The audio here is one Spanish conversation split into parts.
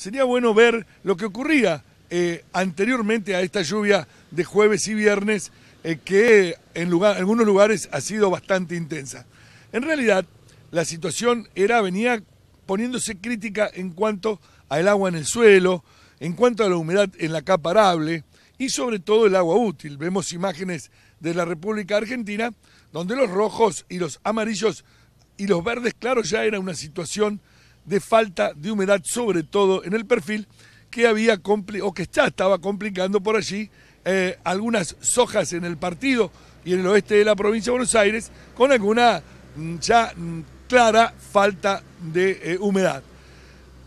sería bueno ver lo que ocurría eh, anteriormente a esta lluvia de jueves y viernes, eh, que en, algunos lugares ha sido bastante intensa. En realidad, la situación era, venía poniéndose crítica en cuanto al agua en el suelo, en cuanto a la humedad en la capa arable y sobre todo el agua útil. Vemos imágenes de la República Argentina donde los rojos y los amarillos y los verdes claro, ya era una situación de falta de humedad, sobre todo en el perfil, que había o que ya estaba complicando por allí eh, algunas sojas en el partido y en el oeste de la provincia de Buenos Aires, con alguna mm, ya mm, clara falta de eh, humedad.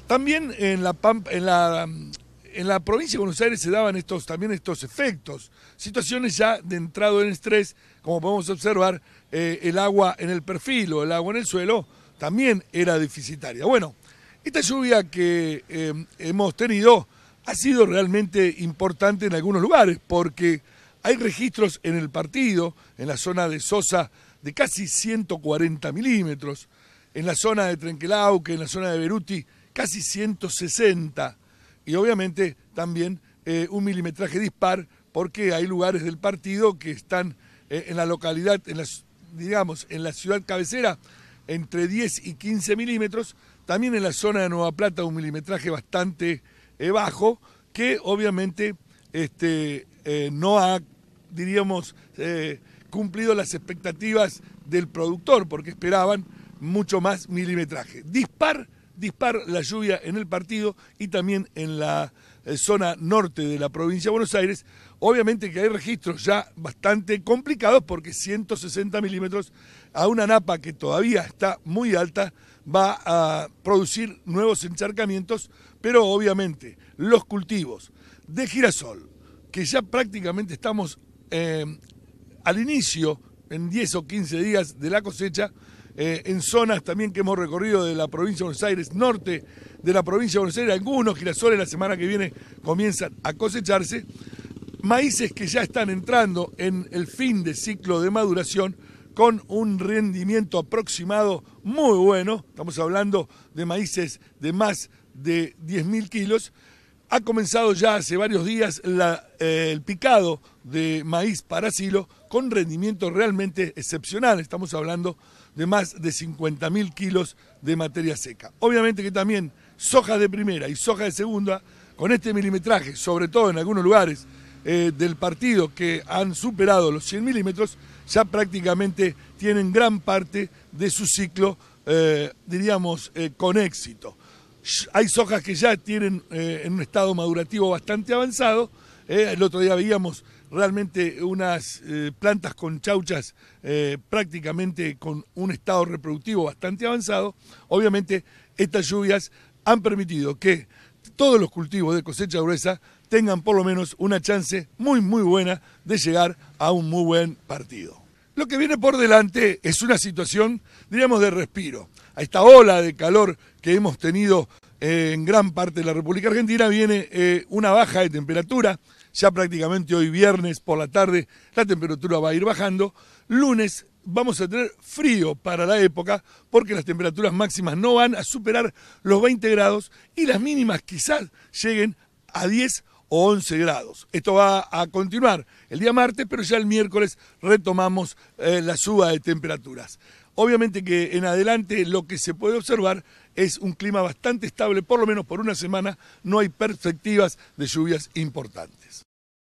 También en la, en la mm, en la provincia de Buenos Aires se daban estos, también estos efectos, situaciones ya de entrado en estrés, como podemos observar, eh, el agua en el perfil o el agua en el suelo también era deficitaria. Bueno, esta lluvia que em, hemos tenido ha sido realmente importante en algunos lugares, porque hay registros en el partido, en la zona de Sosa, de casi 140 milímetros, en la zona de Trenquelauque, en la zona de Beruti, casi 160, y obviamente también eh, un milimetraje dispar, porque hay lugares del partido que están eh, en la localidad, en las, digamos, en la ciudad cabecera, entre 10 y 15 milímetros, también en la zona de Nueva Plata un milimetraje bastante eh, bajo, que obviamente este, eh, no ha, diríamos, eh, cumplido las expectativas del productor, porque esperaban mucho más milimetraje. Dispar dispar la lluvia en el partido y también en la eh, zona norte de la provincia de Buenos Aires. Obviamente que hay registros ya bastante complicados porque 160 milímetros a una napa que todavía está muy alta va a producir nuevos encharcamientos, pero obviamente los cultivos de girasol, que ya prácticamente estamos eh, al inicio, en 10 o 15 días de la cosecha, eh, en zonas también que hemos recorrido de la provincia de Buenos Aires, norte de la provincia de Buenos Aires, algunos girasoles la semana que viene comienzan a cosecharse, maíces que ya están entrando en el fin de ciclo de maduración con un rendimiento aproximado muy bueno, estamos hablando de maíces de más de 10.000 kilos, ha comenzado ya hace varios días eh, el picado de maíz para silo con rendimiento realmente excepcional, Estamos hablando de más de 50.000 kilos de materia seca. Obviamente que también soja de primera y soja de segunda, con este milimetraje, sobre todo en algunos lugares eh, del partido que han superado los 100 milímetros, ya prácticamente tienen gran parte de su ciclo, eh, diríamos, eh, con éxito. Hay sojas que ya tienen en un estado madurativo bastante avanzado. el otro día veíamos realmente unas eh, plantas con chauchas eh, prácticamente con un estado reproductivo bastante avanzado, obviamente estas lluvias han permitido que todos los cultivos de cosecha gruesa tengan por lo menos una chance muy muy buena de llegar a un muy buen partido. Lo que viene por delante es una situación, diríamos, de respiro. A esta ola de calor que hemos tenido eh, en gran parte de la República Argentina viene una baja de temperatura ya prácticamente hoy viernes por la tarde la temperatura va a ir bajando. Lunes vamos a tener frío para la época porque las temperaturas máximas no van a superar los 20 grados y las mínimas quizás lleguen a 10 o 11 grados. Esto va a continuar el día martes, pero ya el miércoles retomamos eh, la suba de temperaturas. Obviamente que en adelante lo que se puede observar es un clima bastante estable, por lo menos por una semana no hay perspectivas de lluvias importantes.